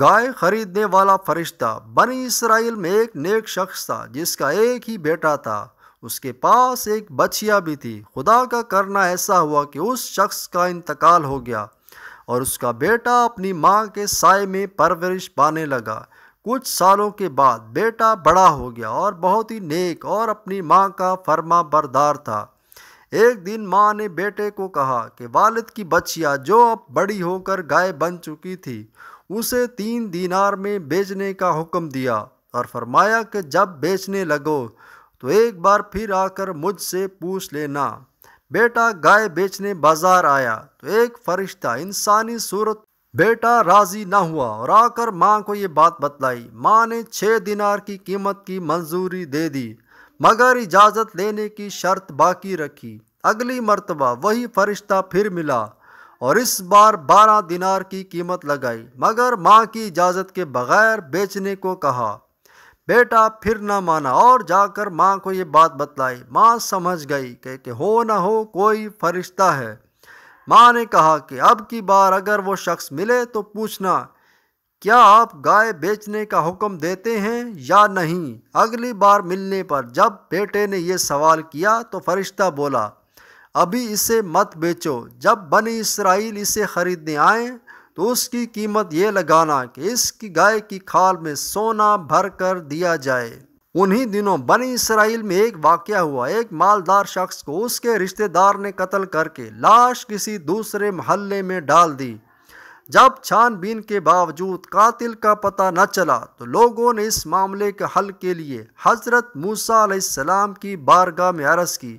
गाय खरीदने वाला फरिश्ता बनी इसराइल में एक नेक शख्स था जिसका एक ही बेटा था उसके पास एक बछिया भी थी खुदा का करना ऐसा हुआ कि उस शख्स का इंतकाल हो गया और उसका बेटा अपनी माँ के साय में परवरिश पाने लगा कुछ सालों के बाद बेटा बड़ा हो गया और बहुत ही नेक और अपनी माँ का फर्मा बरदार था एक दिन माँ ने बेटे को कहा कि वालिद की बच्चिया जो अब बड़ी होकर गाय बन चुकी थी उसे तीन दीनार में बेचने का हुक्म दिया और फरमाया कि जब बेचने लगो तो एक बार फिर आकर मुझसे पूछ लेना बेटा गाय बेचने बाजार आया तो एक फरिश्ता इंसानी सूरत बेटा राजी ना हुआ और आकर माँ को ये बात बतलाई माँ ने छः दिनार की कीमत की मंजूरी दे दी मगर इजाज़त लेने की शर्त बाकी रखी अगली मर्तबा वही फरिश्ता फिर मिला और इस बार बारह दिनार की कीमत लगाई मगर माँ की इजाज़त के बगैर बेचने को कहा बेटा फिर ना माना और जाकर माँ को ये बात बतलाई माँ समझ गई के हो ना हो कोई फरिश्ता है माँ ने कहा कि अब की बार अगर वो शख्स मिले तो पूछना क्या आप गाय बेचने का हुक्म देते हैं या नहीं अगली बार मिलने पर जब बेटे ने यह सवाल किया तो फरिश्ता बोला अभी इसे मत बेचो जब बनी इसराइल इसे ख़रीदने आए तो उसकी कीमत ये लगाना कि इसकी गाय की खाल में सोना भर कर दिया जाए उन्हीं दिनों बनी इसराइल में एक वाक्य हुआ एक मालदार शख्स को उसके रिश्तेदार ने कत्ल करके लाश किसी दूसरे महल्ले में डाल दी जब छानबीन के बावजूद कातिल का पता न चला तो लोगों ने इस मामले के हल के लिए हज़रत मूसा सलाम की बारगाह में अरज़ की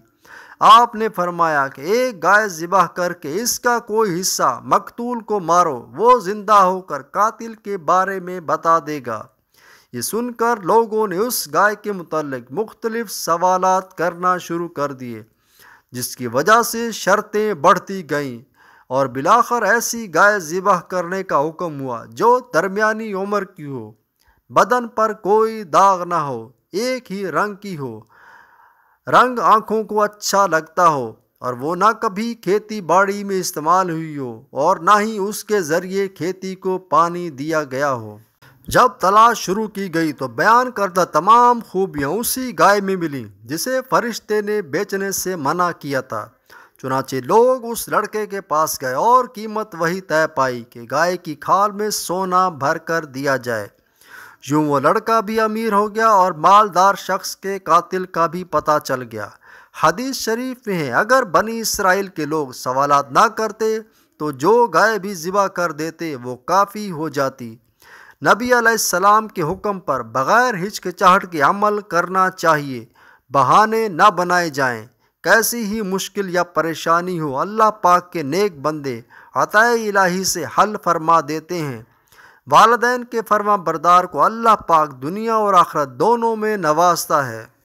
आपने फरमाया कि एक गाय ज़िबा करके इसका कोई हिस्सा मकतूल को मारो वो ज़िंदा होकर कातिल के बारे में बता देगा ये सुनकर लोगों ने उस गाय के मतलब मुख्तलिफ सवाल करना शुरू कर दिए जिसकी वजह से शर्तें बढ़ती गईं और बिलाखर ऐसी गाय ज़िबा करने का हुक्म हुआ जो दरमियानी उम्र की हो बदन पर कोई दाग ना हो एक ही रंग की हो रंग आँखों को अच्छा लगता हो और वो ना कभी खेती बाड़ी में इस्तेमाल हुई हो और ना ही उसके ज़रिए खेती को पानी दिया गया हो जब तलाश शुरू की गई तो बयान करदा तमाम खूबियाँ उसी गाय में मिली जिसे फरिश्ते ने बेचने से मना किया था चुनाचे लोग उस लड़के के पास गए और कीमत वही तय पाई कि गाय की खाल में सोना भर कर दिया जाए यूँ वो लड़का भी अमीर हो गया और मालदार शख्स के कातिल का भी पता चल गया हदीस शरीफ में है अगर बनी इसराइल के लोग सवाल ना करते तो जो गाय भी ज़िबा कर देते वो काफ़ी हो जाती नबी सलाम के हुक्म पर बग़ैर हिचकचाहट के अमल करना चाहिए बहाने ना बनाए जाएं कैसी ही मुश्किल या परेशानी हो अल्लाह पाक के नेक बंदे अतः इलाही से हल फरमा देते हैं वालदेन के फर्मा बरदार को अल्लाह पाक दुनिया और आखरत दोनों में नवाजता है